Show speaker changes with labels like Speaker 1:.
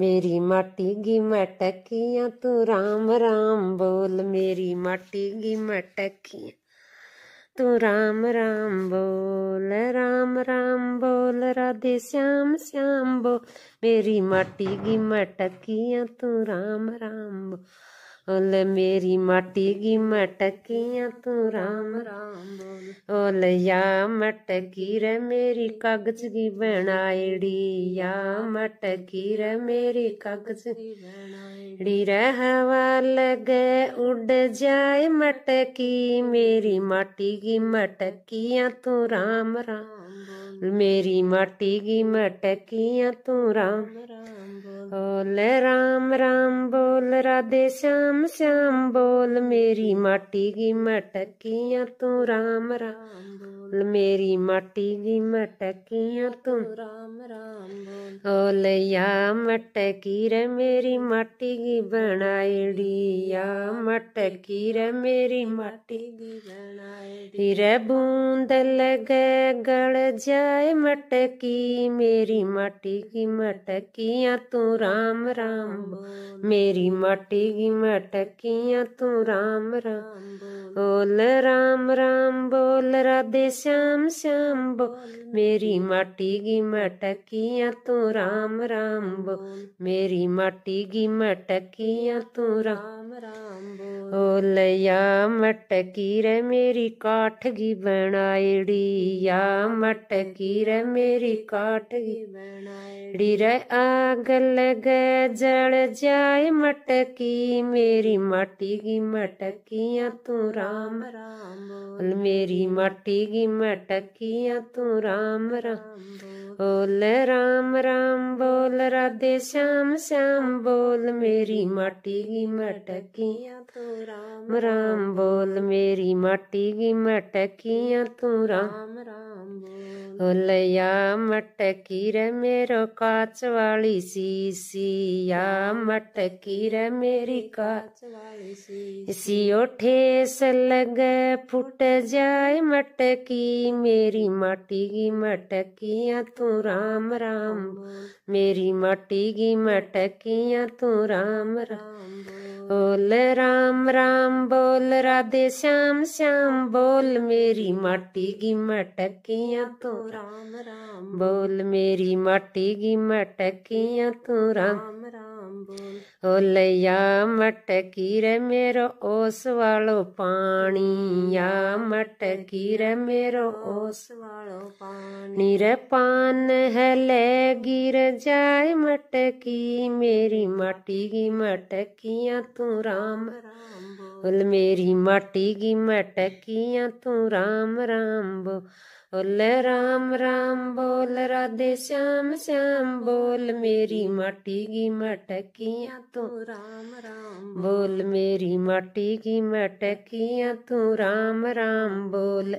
Speaker 1: मेरी माटी गी मटकिया तू राम राम बोल मेरी माटी गी मटकिया तू राम राम बोल राम राम बोल राधे श्याम श्याम बोल मेरी माटी गी मटकिया तू राम राम बोल ओले मेरी माटी की मटकियाँ तू राम राम बोल ओले या मटकी रे मेरी कागज की बनाईडी या मटकी रे मेरी कागज की बनाईडी हवा लगे उड़ जाए मटकी मेरी माटी की मटकियाँ तू राम राम मेरी माटी की मटकियाँ तू राम राम बोले राम राम बोल राधे श्याम श्याम बोल मेरी माटी की मटकिया तू राम राम बोल मेरी माटी की मटकिया तू राम राम बोल या मटकी रे मेरी माटी की बनाईडी या मटकी रे मेरी माटी की बनाई रे बूंद लगे गल जाए मटकी मेरी माटी की मटकिया तू राम राम मेरी माटी की मटकियाँ तू राम राम बोल राम राम बोल राधे श्याम श्याम बोल मेरी माटी की मटकियाँ तू राम राम बोल मेरी माटी की मटकियाँ तू राम राम बोल या मटकी रे मेरी काठ की बनाईड़ी या मटकी रे मेरी काठ की बनाईड़ी रे आगल गए जल जाए मटकी मेरी माटी की मटकियां तू राम राम मेरी माटी की मटकियां तू राम राम बोल राम राम बोल राधे श्याम श्याम बोल मेरी माटी की मटकियां तू राम राम बोल मेरी माटी की मटकियां तू राम राम मट मटकीर मेरो काच वाली मट मटकीर मेरी काच वाली सी ठेस लग फुट जाए की मेरी माटी की मटकियाँ तू राम राम मेरी माटी की मटकियाँ तू राम राम बोल राम राम बोल राधे श्याम श्याम बोल मेरी माटी की मटकिया तू राम राम बोल मेरी माटी की मटकिया तू राम राम मट मटकीर मेरो ओस वालो पानी या मटकीर मेरो ओस वालो पानी निर पान हले गिर जाए मटकी मेरी माटी की मटकियां तू राम राम बोल मेरी माटी की मटकियां तू राम राम बो बोल राम राम बोल राधे श्याम श्याम बोल मेरी माटी की मटकिया तू राम राम बोल मेरी माटी की मटकिया तू राम राम बोल